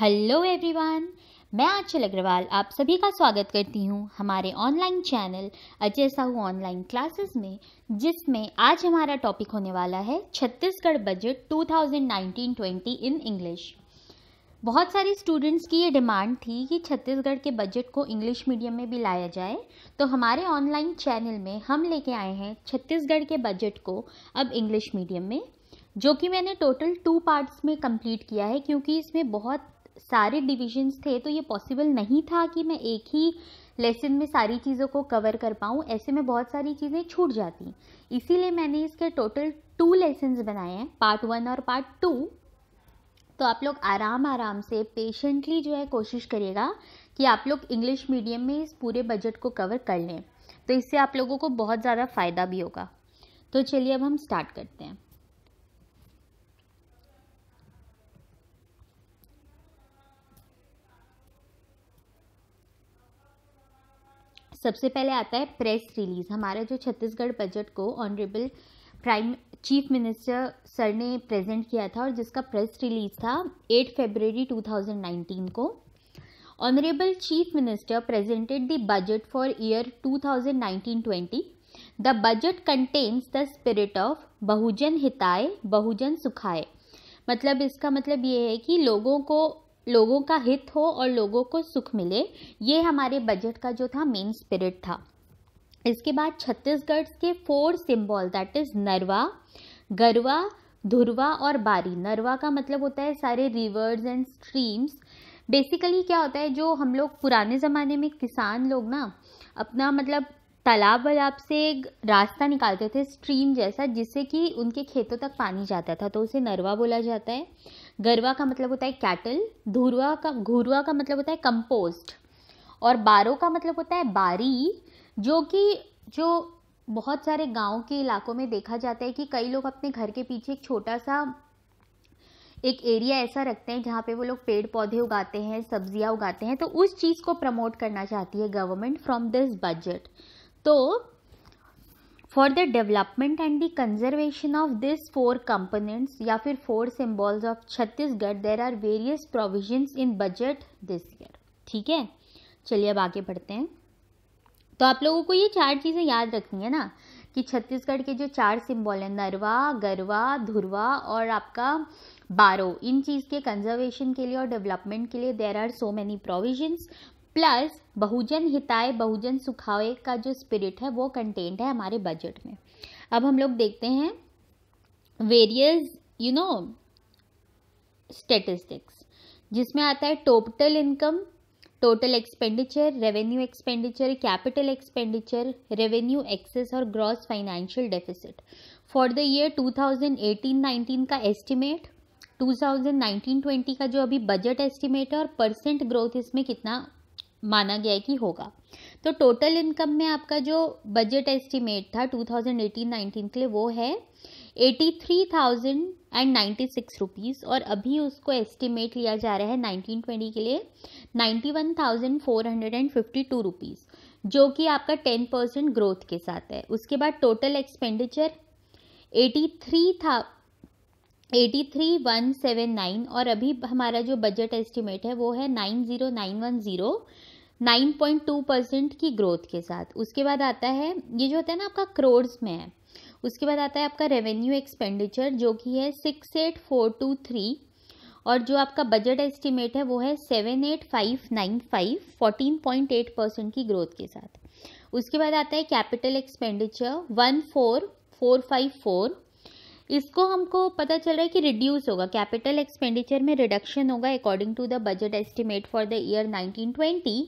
Hello everyone मैं आंचल अग्रवाल आप सभी का स्वागत करती हूं हमारे online channel Ajay Sahu online classes में जिसमें आज हमारा टॉपिक होने वाला है छत्तीसगढ़ बजट 2019-20 इन इंग्लिश बहुत सारे स्टूडेंट्स की ये डिमांड थी कि छत्तीसगढ़ के बजट को इंग्लिश मीडियम में भी लाया जाए तो हमारे ऑनलाइन चैनल में हम लेके आए हैं छत्तीसगढ़ के बजट को अब इंग्लिश मीडियम में जो कि मैंने टोटल टू पार्ट्स में कंप्लीट किया है क्योंकि इसमें बहुत सारे डिविजन्स थे तो ये पॉसिबल नहीं था कि मैं एक ही लेसन में सारी चीज़ों को कवर कर पाऊँ ऐसे में बहुत सारी चीज़ें छूट जाती इसीलिए मैंने इसके टोटल टू लेसन्स बनाए हैं पार्ट वन और पार्ट टू तो आप लोग आराम आराम से पेशेंटली जो है कोशिश करिएगा कि आप लोग इंग्लिश मीडियम में इस पूरे बजट को कवर कर लें तो इससे आप लोगों को बहुत ज़्यादा फ़ायदा भी होगा तो चलिए अब हम स्टार्ट करते हैं सबसे पहले आता है प्रेस रिलीज़ हमारा जो छत्तीसगढ़ बजट को honourable prime chief minister sir ने प्रेजेंट किया था और जिसका प्रेस रिलीज था 8 फरवरी 2019 को honourable chief minister presented the budget for year 2019-20 the budget contains the spirit of बहुजन हिताय बहुजन सुखाए मतलब इसका मतलब ये है कि लोगों को लोगों का हित हो और लोगों को सुख मिले ये हमारे बजट का जो था मेन स्पिरिट था इसके बाद छत्तीसगढ़ के four symbol that is Narwa Garwa Ghurwa और बारी नरवा का मतलब होता है सारे रिवर्स एंड स्ट्रीम्स बेसिकली क्या होता है जो हम लोग पुराने ज़माने में किसान लोग ना अपना मतलब तालाब वालाब से एक रास्ता निकालते थे स्ट्रीम जैसा जिससे कि उनके खेतों तक पानी जाता था तो उसे नरवा बोला जाता है गरवा का मतलब होता है कैटल धुरवा का घुरवा का मतलब होता है कंपोस्ट और बारो का मतलब होता है बारी जो कि जो बहुत सारे गांव के इलाकों में देखा जाता है कि कई लोग अपने घर के पीछे एक छोटा सा एक एरिया ऐसा रखते हैं जहाँ पे वो लोग पेड़ पौधे उगाते हैं सब्जियाँ उगाते हैं तो उस चीज़ को प्रमोट करना चाहती है गवर्नमेंट फ्रॉम दिस बजट तो for the development and the conservation of this four components या फिर four symbols of Chhattisgarh there are various provisions in budget this year ठीक है चलिए अब आगे बढ़ते हैं तो आप लोगों को ये चार चीज़ें याद रखनी है ना कि छत्तीसगढ़ के जो चार सिम्बॉल हैं नरवा गरवा धुरवा और आपका बारो इन चीज़ के कंजर्वेशन के लिए और डेवलपमेंट के लिए there are so many provisions plus बहुजन हिताय बहुजन सुखावे का जो स्पिरिट है वो कंटेंट है हमारे बजट में अब हम लोग देखते हैं वेरियस यू नो स्टेटिस्टिक्स जिसमें आता है total income total expenditure revenue expenditure capital expenditure revenue excess और gross financial deficit for the year 2018-19 का एस्टिमेट 2019-20 का जो अभी बजट एस्टिमेट है और परसेंट ग्रोथ इसमें कितना माना गया है कि होगा तो टोटल इनकम में आपका जो बजट एस्टिमेट था 2018-19 के लिए वो है eighty three thousand and ninety six rupees और अभी उसको एस्टिमेट लिया जा रहा है नाइनटीन ट्वेंटी के लिए ninety one thousand four hundred and fifty two rupees जो कि आपका टेन परसेंट ग्रोथ के साथ है उसके बाद टोटल एक्सपेंडिचर एटी थ्री था eighty three one seven nine और अभी हमारा जो बजट एस्टिमेट है वो है nine zero nine one zero 9.2 percent की ग्रोथ के साथ उसके बाद आता है ये जो होता है ना आपका करोड्स में है उसके बाद आता है आपका रेवेन्यू एक्सपेंडिचर जो कि है six eight four two three और जो आपका बजट एस्टिमेट है वो है seven eight five nine five fourteen point eight percent की ग्रोथ के साथ उसके बाद आता है capital expenditure one four four five four इसको हमको पता चल रहा है कि रिड्यूस होगा कैपिटल एक्सपेंडिचर में रिडक्शन होगा according to the budget estimate for the year 1920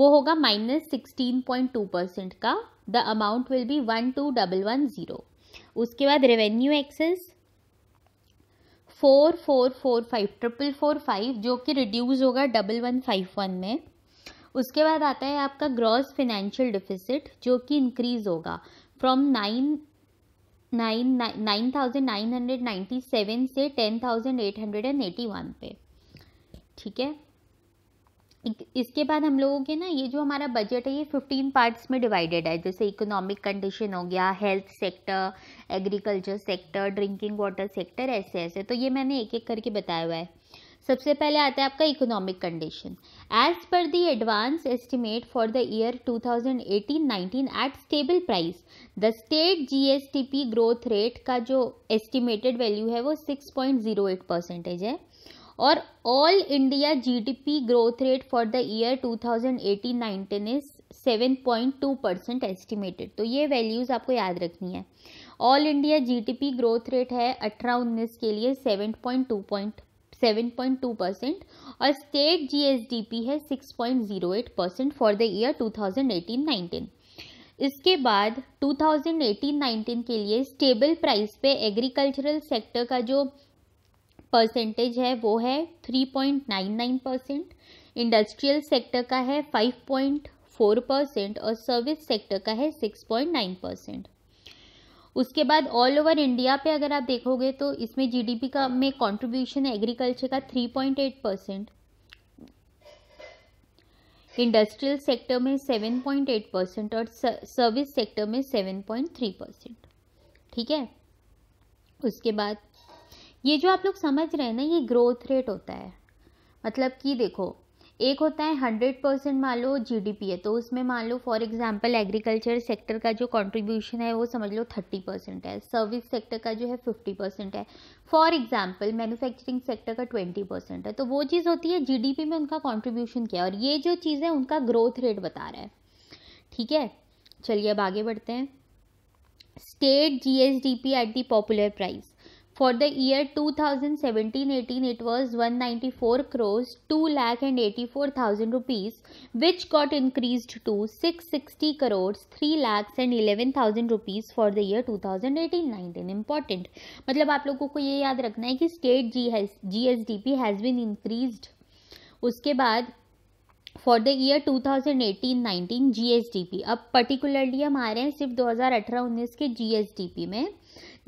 वो होगा minus sixteen point two percent का the amount will be one two double one zero उसके बाद revenue excess four four four five triple four five जो कि reduce होगा double one five one में उसके बाद आता है आपका ग्रॉस फिनेंशियल डिफिसिट जो कि इंक्रीज़ होगा from nine nine thousand nine hundred seven से ten thousand eight hundred and eighty one पे ठीक है इसके बाद हम लोगों के ना ये जो हमारा बजट है ये फिफ्टीन पार्ट्स में डिवाइडेड है जैसे इकोनॉमिक कंडीशन हो गया health sector agriculture sector drinking water sector ऐसे ऐसे तो ये मैंने एक एक करके बताया हुआ है सबसे पहले आता है आपका इकोनॉमिक कंडीशन एज पर the advance estimate for the year 2018-19 at stable price the state GSDP growth rate का जो एस्टिमेटेड वैल्यू है वो 6.08 परसेंटेज है और all India GDP growth rate for the year 2018-19 is 7.2 percent estimated तो ये values आपको याद रखनी है all India GDP growth rate है अठारह उन्नीस के लिए seven point seven point two percent और स्टेट जीएसडीपी है six point zero eight percent for the year two thousand eighteen nineteen इसके बाद 2018-19 के लिए स्टेबल प्राइस पे एग्रीकल्चरल सेक्टर का जो परसेंटेज है वो है 3.99 परसेंट इंडस्ट्रियल सेक्टर का है 5.4 परसेंट और सर्विस सेक्टर का है 6.9 परसेंट उसके बाद ऑल ओवर इंडिया पे अगर आप देखोगे तो इसमें जीडीपी का में कंट्रीब्यूशन है एग्रीकल्चर का 3.8 परसेंट इंडस्ट्रियल सेक्टर में 7.8 परसेंट और सर्विस सेक्टर में 7.3 परसेंट ठीक है उसके बाद ये जो आप लोग समझ रहे हैं ना ये ग्रोथ रेट होता है मतलब कि देखो एक होता है हंड्रेड परसेंट मान लो जीडीपी है तो उसमें मान लो फॉर एग्जांपल एग्रीकल्चर सेक्टर का जो कंट्रीब्यूशन है वो समझ लो थर्टी परसेंट है सर्विस सेक्टर का जो है फिफ्टी परसेंट है फॉर एग्जांपल मैन्युफैक्चरिंग सेक्टर का ट्वेंटी परसेंट है तो वो चीज़ होती है जीडीपी में उनका कॉन्ट्रीब्यूशन क्या है और ये जो चीज़ है उनका ग्रोथ रेट बता रहा है ठीक है चलिए अब आगे बढ़ते हैं state G S D P at the popular price For the year 2017-18, it was 194 crores, 2 lakh and 84 thousand rupees, which got increased to 660 crores, 3 lakhs and 11 thousand rupees for the year 2018-19. Important. मतलब आप लोगों को ये याद रखना है कि state G G S D P has been increased उसके बाद फॉर द ईयर 2018-19 जीएसडीपी अब पर्टिकुलरली हम आ रहे हैं सिर्फ 2018-19 के जीएसडीपी में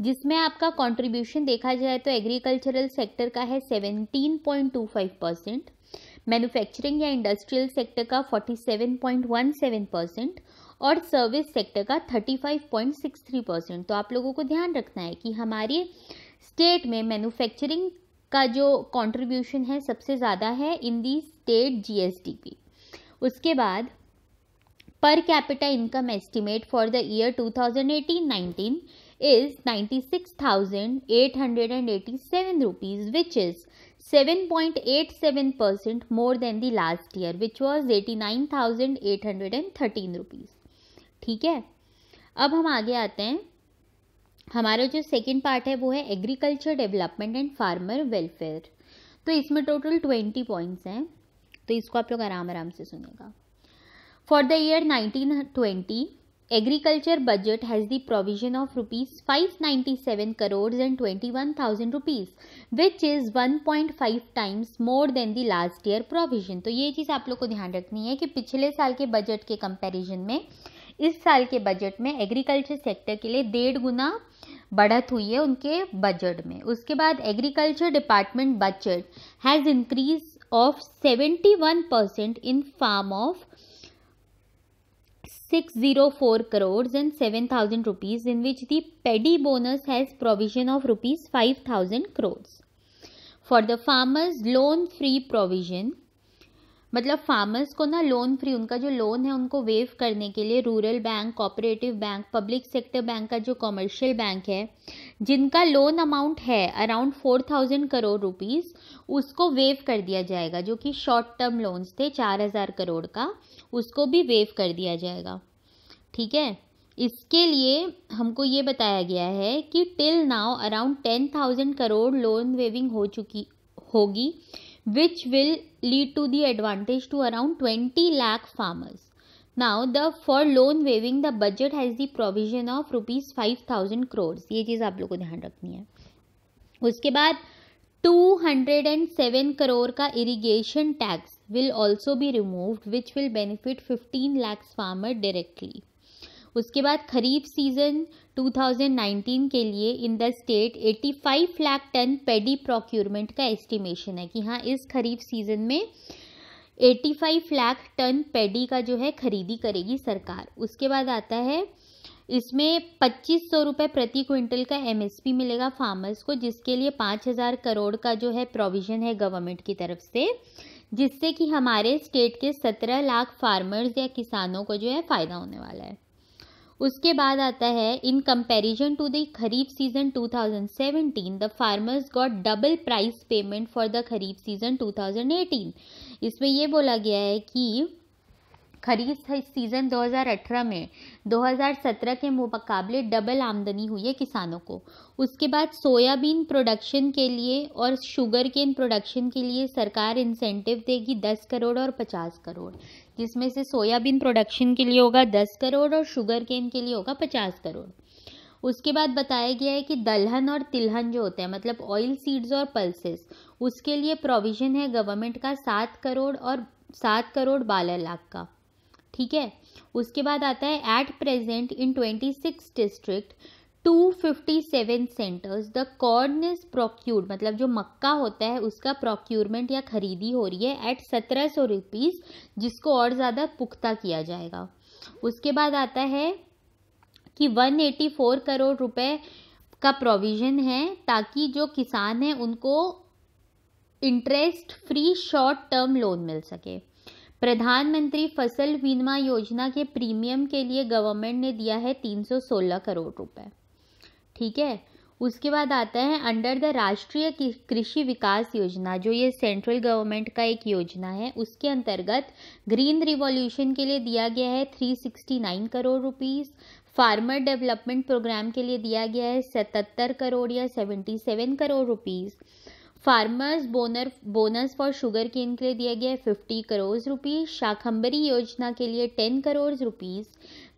जिसमें आपका कंट्रीब्यूशन देखा जाए तो एग्रीकल्चरल सेक्टर का है 17.25 परसेंट मैन्युफैक्चरिंग या इंडस्ट्रियल सेक्टर का 47.17 परसेंट और सर्विस सेक्टर का 35.63 परसेंट तो आप लोगों को ध्यान रखना है कि हमारे स्टेट में मैन्युफैक्चरिंग का जो कंट्रीब्यूशन है सबसे ज़्यादा है इन दी स्टेट जी उसके बाद per capita income estimate for the year eighteen nineteen is 96,887 rupees which is 7.87 percent more than the last year which was 89,813 rupees ठीक है अब हम आगे आते हैं हमारा जो सेकेंड पार्ट है वो है agriculture development and farmer welfare तो इसमें टोटल ट्वेंटी पॉइंट्स हैं तो इसको आप लोग आराम आराम से सुनेगा for the year nineteen twenty agriculture budget has the provision of rupees five ninety seven crore and twenty one thousand rupees which is one point five times more than the last year provision तो ये चीज़ आप लोग को ध्यान रखनी है कि पिछले साल के बजट के कंपेरिजन में इस साल के बजट में एग्रीकल्चर सेक्टर के लिए डेढ़ गुना बढ़त हुई है उनके बजट में उसके बाद agriculture department budget has increase of seventy one percent in form of 604 crores and 7000 rupees in which the paddy bonus has provision of rupees 5000 crores for the farmers loan free provision मतलब farmers को ना loan free उनका जो loan है उनको wave करने के लिए rural bank cooperative bank public sector bank का जो कमर्शियल बैंक है जिनका लोन अमाउंट है around four thousand crore rupees उसको वेव कर दिया जाएगा जो कि शॉर्ट टर्म लोन्स थे चार हज़ार करोड़ का उसको भी वेव कर दिया जाएगा ठीक है इसके लिए हमको ये बताया गया है कि till now around ten thousand crore loan waiving हो चुकी होगी which will lead to the advantage to around twenty lakh farmers now the for loan waiving the budget has the provision of rupees five thousand crores ये चीज़ आप लोग को ध्यान रखनी है उसके बाद two hundred and seven crore का irrigation tax will also be remove which will benefit fifteen lakhs farmer directly उसके बाद खरीफ सीजन 2019 के लिए in the state 85 lakh ton paddy procurement का एस्टिमेशन है कि हाँ इस खरीफ सीजन में 85 लाख टन पैडी का जो है खरीदी करेगी सरकार उसके बाद आता है इसमें पच्चीस सौ रुपये प्रति क्विंटल का एमएसपी मिलेगा फार्मर्स को जिसके लिए पाँच हज़ार करोड़ का जो है प्रोविज़न है गवर्नमेंट की तरफ से जिससे कि हमारे स्टेट के सत्रह लाख फार्मर्स या किसानों को जो है फ़ायदा होने वाला है उसके बाद आता है in comparison to the kharif season 2017 the farmers got double price payment for the kharif season 2018 इसमें ये बोला गया है कि खरीफ सीज़न 2018 में 2017 के मुकाबले डबल आमदनी हुई है किसानों को उसके बाद सोयाबीन प्रोडक्शन के लिए और शुगर केन प्रोडक्शन के लिए सरकार इंसेंटिव देगी 10 करोड़ और 50 करोड़ जिसमें से सोयाबीन प्रोडक्शन के लिए होगा 10 करोड़ और शुगर केन के लिए होगा 50 करोड़ उसके बाद बताया गया है कि दलहन और तिलहन जो होते हैं मतलब ऑयल सीड्स और पल्सेस उसके लिए प्रोविज़न है गवर्नमेंट का सात करोड़ और सात करोड़ बारह लाख का ठीक है उसके बाद आता है at present in twenty six district two fifty seven centers the corn is procured मतलब जो मक्का होता है उसका प्रोक्यूरमेंट या खरीदी हो रही है एट सत्रह सौ रुपीज़ जिसको और ज़्यादा पुख्ता किया जाएगा उसके बाद आता है कि 184 करोड़ रुपए का प्रोविज़न है ताकि जो किसान हैं उनको interest free short term loan मिल सके प्रधानमंत्री फसल बीमा योजना के प्रीमियम के लिए गवर्नमेंट ने दिया है 316 करोड़ रुपए ठीक है उसके बाद आता है अंडर द राष्ट्रीय कृषि विकास योजना जो ये सेंट्रल गवर्नमेंट का एक योजना है उसके अंतर्गत ग्रीन रिवॉल्यूशन के लिए दिया गया है 369 crore rupees farmer development program के लिए दिया गया है 77 करोड़ या 77 करोड़ रुपीस फार्मर्स बोनर बोनस फॉर शुगर केन के लिए दिया गया है फिफ्टी करोड़ रुपीज़ शाखंबरी योजना के लिए टेन करोड़ रुपीज़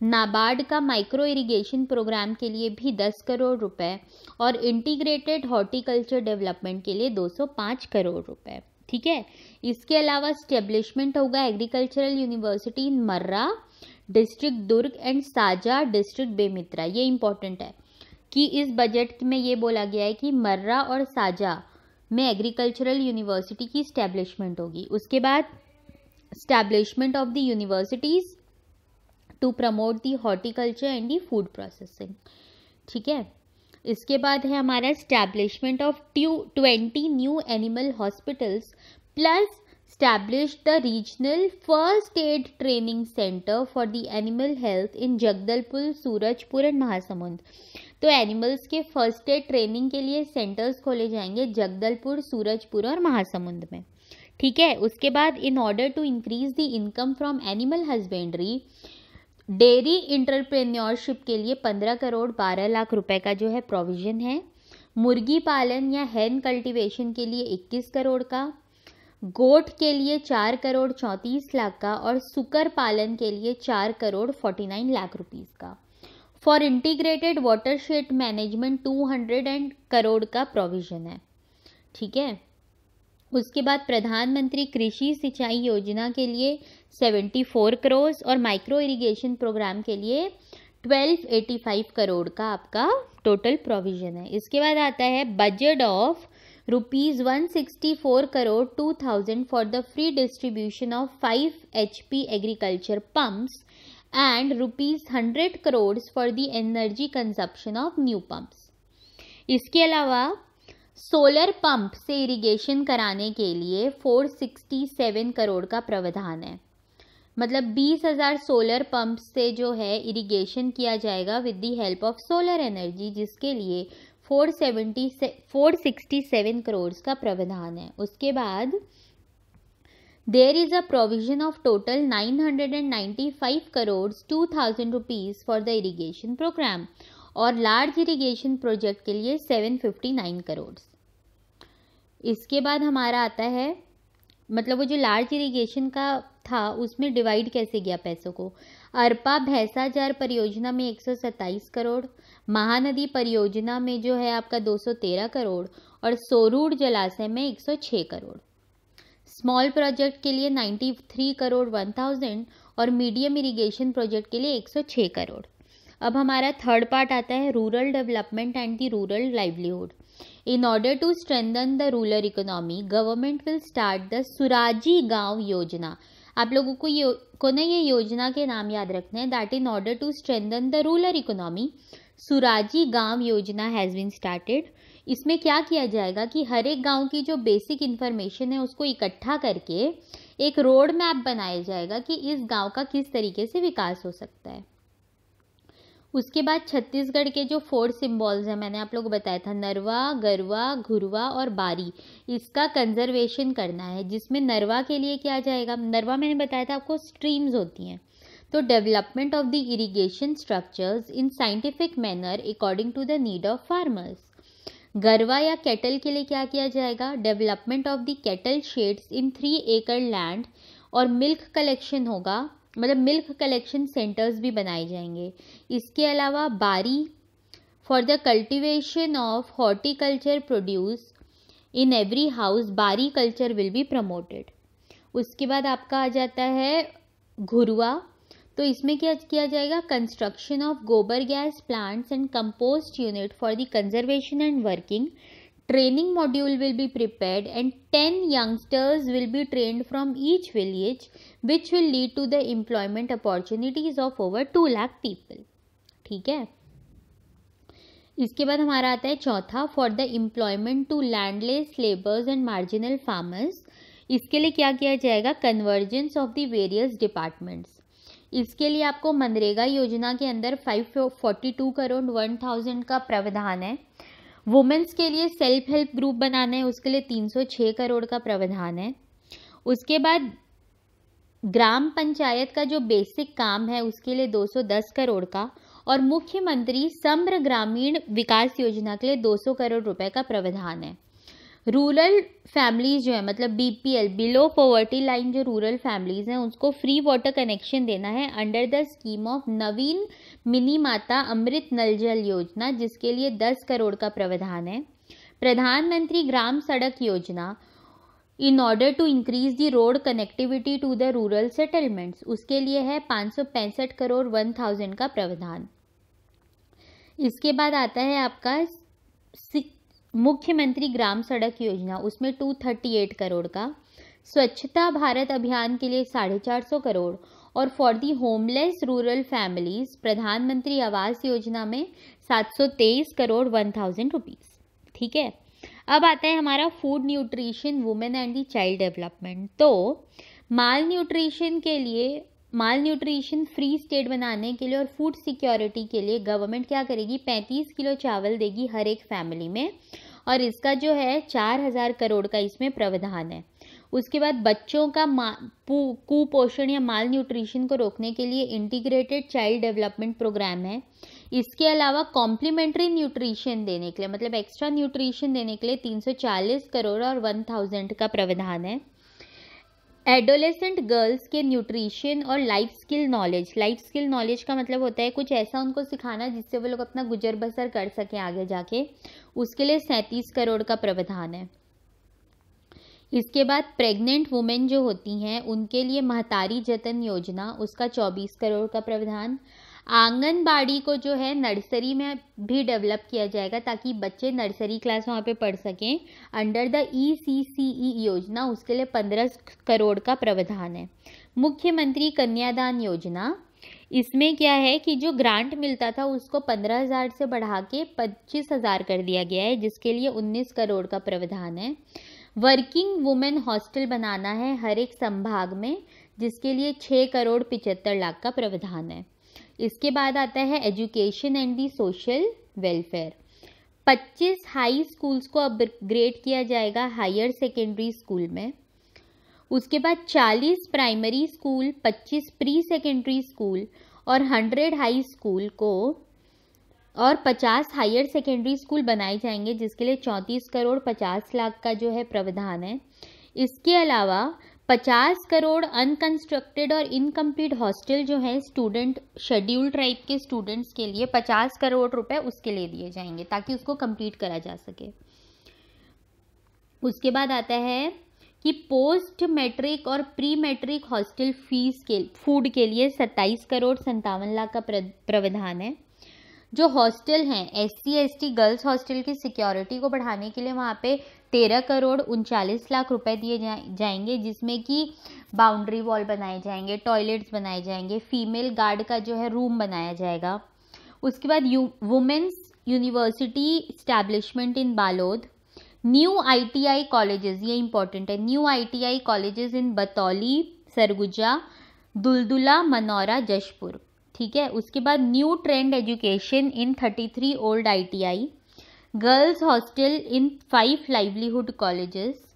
नाबार्ड का माइक्रो इरिगेशन प्रोग्राम के लिए भी 10 करोड़ रुपए और इंटीग्रेटेड हॉर्टिकल्चर डेवलपमेंट के लिए 205 करोड़ रुपए ठीक है इसके अलावा स्टेब्लिशमेंट होगा agricultural university in Marra district Durg and Saja district Bemetara ये इंपॉर्टेंट है कि इस बजट में ये बोला गया है कि मर्रा और साजा में एग्रीकल्चरल यूनिवर्सिटी की स्टैब्लिशमेंट होगी उसके बाद establishment of the universities to promote the horticulture and the food processing ठीक है इसके बाद है हमारा establishment of two twenty new animal hospitals plus establish the regional first aid training center for the animal health in Jagdalpur Surajpur and Mahasamund तो animals के first aid training के लिए सेंटर्स खोले जाएंगे जगदलपुर सूरजपुर और महासमुंद में ठीक है उसके बाद in order to increase the income from animal husbandry dairy entrepreneurship के लिए पंद्रह करोड़ बारह लाख रुपए का जो है प्रोविज़न है मुर्गी पालन या हैन कल्टीवेशन के लिए इक्कीस करोड़ का गोट के लिए चार करोड़ चौंतीस लाख का और सुकर पालन के लिए चार crore forty nine lakh rupees का for integrated water shed management two hundred and crore का प्रोविज़न है ठीक है उसके बाद प्रधानमंत्री कृषि सिंचाई योजना के लिए 74 करोड़ और माइक्रो इरिगेशन प्रोग्राम के लिए 1285 करोड़ का आपका टोटल प्रोविजन है इसके बाद आता है budget of rupees one sixty four crore two thousand for the free distribution of five H P agriculture pumps and rupees hundred crore for the energy consumption of new pumps इसके अलावा सोलर पंप से irrigation कराने के लिए 467 करोड़ का प्रावधान है मतलब बीस हज़ार सोलर पंप से जो है इरिगेशन किया जाएगा with the help of solar energy जिसके लिए फोर सेवेंटी से फोर सिक्सटी सेवन करोड़ का प्रावधान है उसके बाद there is a provision of total nine hundred and ninety five crore two thousand rupees for the irrigation program और लार्ज इरीगेशन प्रोजेक्ट के लिए सेवन फिफ्टी नाइन करोड़ इसके बाद हमारा आता है मतलब वो जो लार्ज इरीगेशन का था उसमें डिवाइड कैसे गया पैसों को अरपा भैंसाजार परियोजना में 127 करोड़ महानदी परियोजना में जो है आपका 213 करोड़ और सोरूड़ जलाशय में 106 करोड़ स्मॉल प्रोजेक्ट के लिए 93 करोड़ 1000 और मीडियम इरिगेशन प्रोजेक्ट के लिए 106 करोड़ अब हमारा थर्ड पार्ट आता है rural development and the rural livelihood In order to strengthen the rural economy, government will start the Suraji Gaon Yojana आप लोगों को ये को ना ये योजना के नाम याद रखना है that in order to strengthen the rural economy Suraji Gaon Yojana has been started इसमें क्या किया जाएगा कि हर एक गांव की जो बेसिक इन्फॉर्मेशन है उसको इकट्ठा करके एक रोड मैप बनाया जाएगा कि इस गांव का किस तरीके से विकास हो सकता है उसके बाद छत्तीसगढ़ के जो फोर सिम्बॉल्स हैं मैंने आप लोग को बताया था नरवा गरवा घुरवा और बारी इसका कंजर्वेशन करना है जिसमें नरवा के लिए क्या जाएगा नरवा मैंने बताया था आपको स्ट्रीम्स होती हैं तो development of the irrigation structures in scientific manner according to the need of farmers गरवा या कैटल के लिए क्या किया जाएगा development of the cattle sheds in three acre land और मिल्क कलेक्शन होगा मतलब मिल्क कलेक्शन सेंटर्स भी बनाए जाएंगे इसके अलावा बारी for the cultivation of horticulture produce in every house बारी कल्चर विल बी प्रमोटेड उसके बाद आपका आ जाता है घुरुआ तो इसमें क्या किया जाएगा कंस्ट्रक्शन ऑफ गोबर gas plants and compost unit for the conservation and working Training module will be prepared and 10 youngsters will be trained from each village which will lead to the employment opportunities of over 2 lakh people. ठीक है इसके बाद हमारा आता है चौथा for the employment to landless labours and marginal farmers इसके लिए क्या किया जाएगा convergence of the various departments इसके लिए आपको मनरेगा योजना के अंदर five forty two crore one thousand का प्रावधान है वुमेंस के लिए सेल्फ हेल्प ग्रुप बनाना है उसके लिए 306 करोड़ का प्रावधान है उसके बाद ग्राम पंचायत का जो बेसिक काम है उसके लिए 210 करोड़ का और मुख्यमंत्री समग्र ग्रामीण विकास योजना के लिए 200 करोड़ रुपए का प्रावधान है रूरल फैमिलीज़ जो है मतलब बीपीएल बिलो पॉवर्टी लाइन जो रूरल फैमिलीज़ हैं उसको फ्री वाटर कनेक्शन देना है under the scheme of Navin Mini Mata Amrit नल जल योजना जिसके लिए दस करोड़ का प्रावधान है प्रधानमंत्री Gram Sadak Yojana in order to increase the road connectivity to the rural settlements उसके लिए है पाँच करोड़ वन थाउजेंड का प्रावधान इसके बाद आता है आपका सिक मुख्यमंत्री ग्राम सड़क योजना उसमें 238 करोड़ का स्वच्छता भारत अभियान के लिए साढ़े चार सौ करोड़ और for the homeless rural families Pradhan Mantri Awas योजना में 723 करोड़ 1000 थाउजेंड रुपीज़ ठीक है अब आता है हमारा food nutrition women and the child development तो माल न्यूट्रिशन के लिए माल न्यूट्रिशन फ्री स्टेट बनाने के लिए और फूड सिक्योरिटी के लिए गवर्नमेंट क्या करेगी 35 किलो चावल देगी हर एक फैमिली में और इसका जो है चार हज़ार करोड़ का इसमें प्रावधान है उसके बाद बच्चों का कुपोषण या माल न्यूट्रिशन को रोकने के लिए इंटीग्रेटेड चाइल्ड डेवलपमेंट प्रोग्राम है इसके अलावा कॉम्प्लीमेंट्री न्यूट्रिशन देने के लिए मतलब एक्स्ट्रा न्यूट्रिशन देने के लिए 340 करोड़ और 1000 का प्रावधान है एडोलेसेंट गर्ल्स के न्यूट्रिशन और life skill knowledge life skill knowledge का मतलब होता है कुछ ऐसा उनको सिखाना जिससे वो लोग अपना गुजर बसर कर सकें आगे जाके उसके लिए सैंतीस करोड़ का प्रावधान है इसके बाद प्रेग्नेंट वुमेन जो होती हैं उनके लिए महतारी जतन योजना उसका चौबीस करोड़ का प्रावधान आंगनबाड़ी को जो है नर्सरी में भी डेवलप किया जाएगा ताकि बच्चे नर्सरी क्लास वहाँ पे पढ़ सकें अंडर द ई सी सी ई योजना उसके लिए पंद्रह करोड़ का प्रावधान है मुख्यमंत्री कन्यादान योजना इसमें क्या है कि जो ग्रांट मिलता था उसको पंद्रह हज़ार से बढ़ा के पच्चीस हज़ार कर दिया गया है जिसके लिए उन्नीस करोड़ का प्रावधान है वर्किंग वुमेन हॉस्टल बनाना है हर एक संभाग में जिसके लिए छः करोड़ पिचहत्तर लाख का प्रावधान है इसके बाद आता है education and the social welfare 25 high schools को अपग्रेड किया जाएगा हायर सेकेंडरी स्कूल में उसके बाद 40 primary school 25 pre secondary school और 100 हाई स्कूल को और 50 हायर सेकेंडरी स्कूल बनाए जाएंगे जिसके लिए 34 करोड़ 50 लाख का जो है प्रावधान है इसके अलावा पचास करोड़ अनकंस्ट्रक्टेड और इनकम्प्लीट हॉस्टल जो है स्टूडेंट शेड्यूल ट्राइब के स्टूडेंट्स के लिए पचास करोड़ रुपए उसके लिए दिए जाएंगे ताकि उसको कंप्लीट करा जा सके उसके बाद आता है कि पोस्ट मैट्रिक और प्री मैट्रिक हॉस्टल फीस के फूड के लिए सत्ताईस करोड़ सत्तावन लाख का प्रावधान है जो हॉस्टल हैं S C S T girls hostel की सिक्योरिटी को बढ़ाने के लिए वहाँ पे तेरह करोड़ उनचालीस लाख रुपए दिए जा, जाएंगे जिसमें कि बाउंड्री वॉल बनाए जाएंगे टॉयलेट्स बनाए जाएंगे फीमेल गार्ड का जो है रूम बनाया जाएगा उसके बाद you women's university establishment in Balod new ITI colleges ये इंपॉर्टेंट है new ITI colleges in Batauli Surguja Duldula Manaura Jashpur ठीक है उसके बाद new trend education in thirty three old ITI girls hostel in five livelihood colleges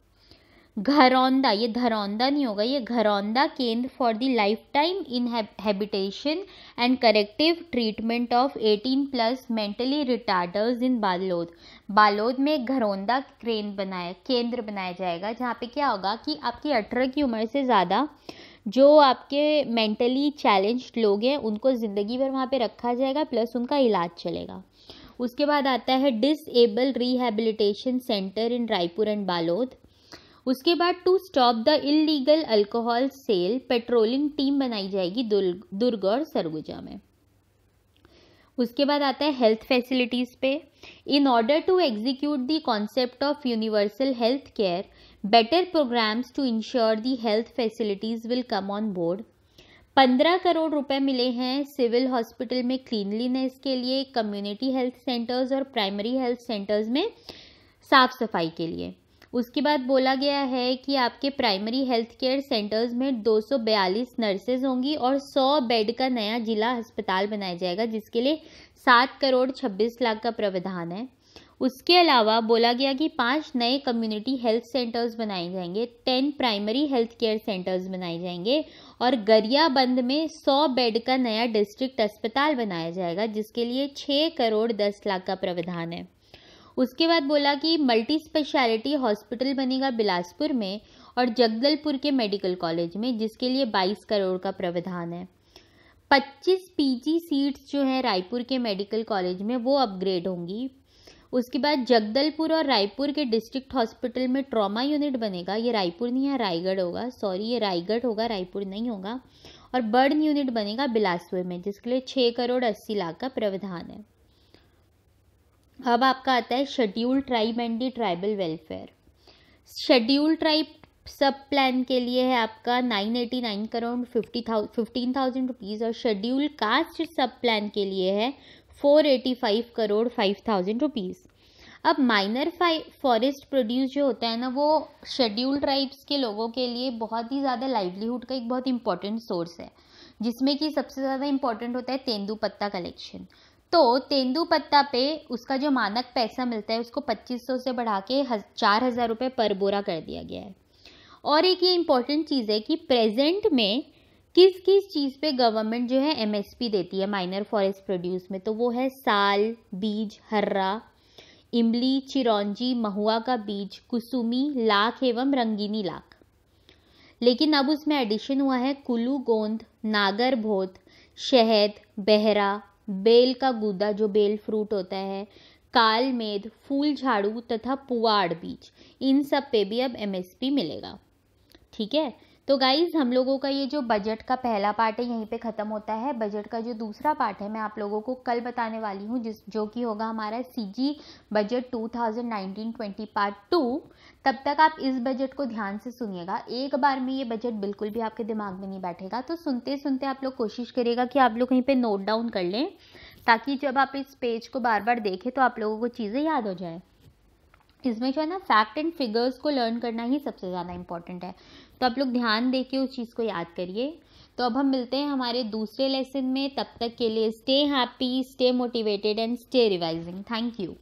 Gharaunda ये धरौंदा नहीं होगा ये घरौंदा केंद्र for the lifetime in habitation and corrective treatment of 18 plus mentally retarders in Balod Balod में एक घरौंदा केंद्र बनाया केंद्र बनाया जाएगा जहाँ पे क्या होगा कि आपकी अठारह की उम्र से ज़्यादा जो आपके मेंटली चैलेंज लोग हैं उनको ज़िंदगी भर वहाँ पे रखा जाएगा प्लस उनका इलाज चलेगा उसके बाद आता है disable rehabilitation centre in Raipur and Balod उसके बाद to stop the illegal alcohol sale patrolling team बनाई जाएगी दुर्ग, और सरगुजा में उसके बाद आता है हेल्थ फैसिलिटीज़ पे in order to execute the concept of universal health care better programs to ensure the health facilities will come on board पंद्रह करोड़ रुपए मिले हैं सिविल हॉस्पिटल में क्लीनलीनेस के लिए कम्युनिटी हेल्थ सेंटर्स और प्राइमरी हेल्थ सेंटर्स में साफ सफाई के लिए उसके बाद बोला गया है कि आपके प्राइमरी हेल्थ केयर सेंटर्स में 242 नर्सेज होंगी और 100 बेड का नया जिला अस्पताल बनाया जाएगा जिसके लिए सात करोड़ छब्बीस लाख का प्रावधान है उसके अलावा बोला गया कि पाँच नए कम्युनिटी हेल्थ सेंटर्स बनाए जाएंगे ten primary health care centres बनाए जाएंगे और गरियाबंद में सौ बेड का नया डिस्ट्रिक्ट अस्पताल बनाया जाएगा जिसके लिए छः करोड़ दस लाख का प्रावधान है उसके बाद बोला कि मल्टी स्पेशलिटी हॉस्पिटल बनेगा बिलासपुर में और जगदलपुर के मेडिकल कॉलेज में जिसके लिए 22 करोड़ का प्रावधान है 25 पीजी सीट्स जो हैं रायपुर के मेडिकल कॉलेज में वो अपग्रेड होंगी उसके बाद जगदलपुर और रायपुर के डिस्ट्रिक्ट हॉस्पिटल में ट्रॉमा यूनिट बनेगा ये रायपुर नहीं है रायगढ़ होगा सॉरी ये रायगढ़ होगा रायपुर नहीं होगा और बर्न यूनिट बनेगा बिलासपुर में जिसके लिए छः करोड़ अस्सी लाख का प्रावधान है अब आपका आता है schedule tribe and the tribal welfare schedule tribe sub plan के लिए है आपका nine eighty nine crore fifty thou fifteen thousand rupees और शेड्यूल कास्ट सब प्लान के लिए है four eighty five crore five thousand rupees अब माइनर फॉरेस्ट प्रोड्यूस जो होता है ना वो शेड्यूल ट्राइब्स के लोगों के लिए बहुत ही ज़्यादा लाइवलीहुड का एक बहुत इंपॉर्टेंट सोर्स है जिसमें कि सबसे ज़्यादा इम्पॉर्टेंट होता है तेंदू पत्ता कलेक्शन तो तेंदू पत्ता पे उसका जो मानक पैसा मिलता है उसको 2500 से बढ़ा के चार हज़ार रुपये पर बोरा कर दिया गया है और एक ये इम्पॉर्टेंट चीज़ है कि प्रेजेंट में किस किस चीज़ पे गवर्नमेंट जो है एमएसपी देती है माइनर फॉरेस्ट प्रोड्यूस में तो वो है साल बीज हर्रा इमली चिरौंजी महुआ का बीज कुसुमी लाख एवं रंगीनी लाख लेकिन अब उसमें एडिशन हुआ है कुल्लू गोंद नागर भोत शहद बहरा बेल का गुदा जो बेल फ्रूट होता है काल मेद फूल झाड़ू तथा पुआड़ बीज इन सब पे भी अब एमएसपी मिलेगा ठीक है तो गाइज़ हम लोगों का ये जो बजट का पहला पार्ट है यहीं पे ख़त्म होता है बजट का जो दूसरा पार्ट है मैं आप लोगों को कल बताने वाली हूँ जिस जो कि होगा हमारा C G budget two thousand part two तब तक आप इस बजट को ध्यान से सुनिएगा एक बार में ये बजट बिल्कुल भी आपके दिमाग में नहीं बैठेगा तो सुनते सुनते आप लोग कोशिश करिएगा कि आप लोग कहीं पर नोट डाउन कर लें ताकि जब आप इस पेज को बार बार देखें तो आप लोगों को चीज़ें याद हो जाए इसमें जो है ना फैक्ट एंड फिगर्स को लर्न करना ही सबसे ज़्यादा इम्पॉर्टेंट है तो आप लोग ध्यान दे के उस चीज़ को याद करिए तो अब हम मिलते हैं हमारे दूसरे लेसन में तब तक के लिए stay happy stay motivated and stay revising thank you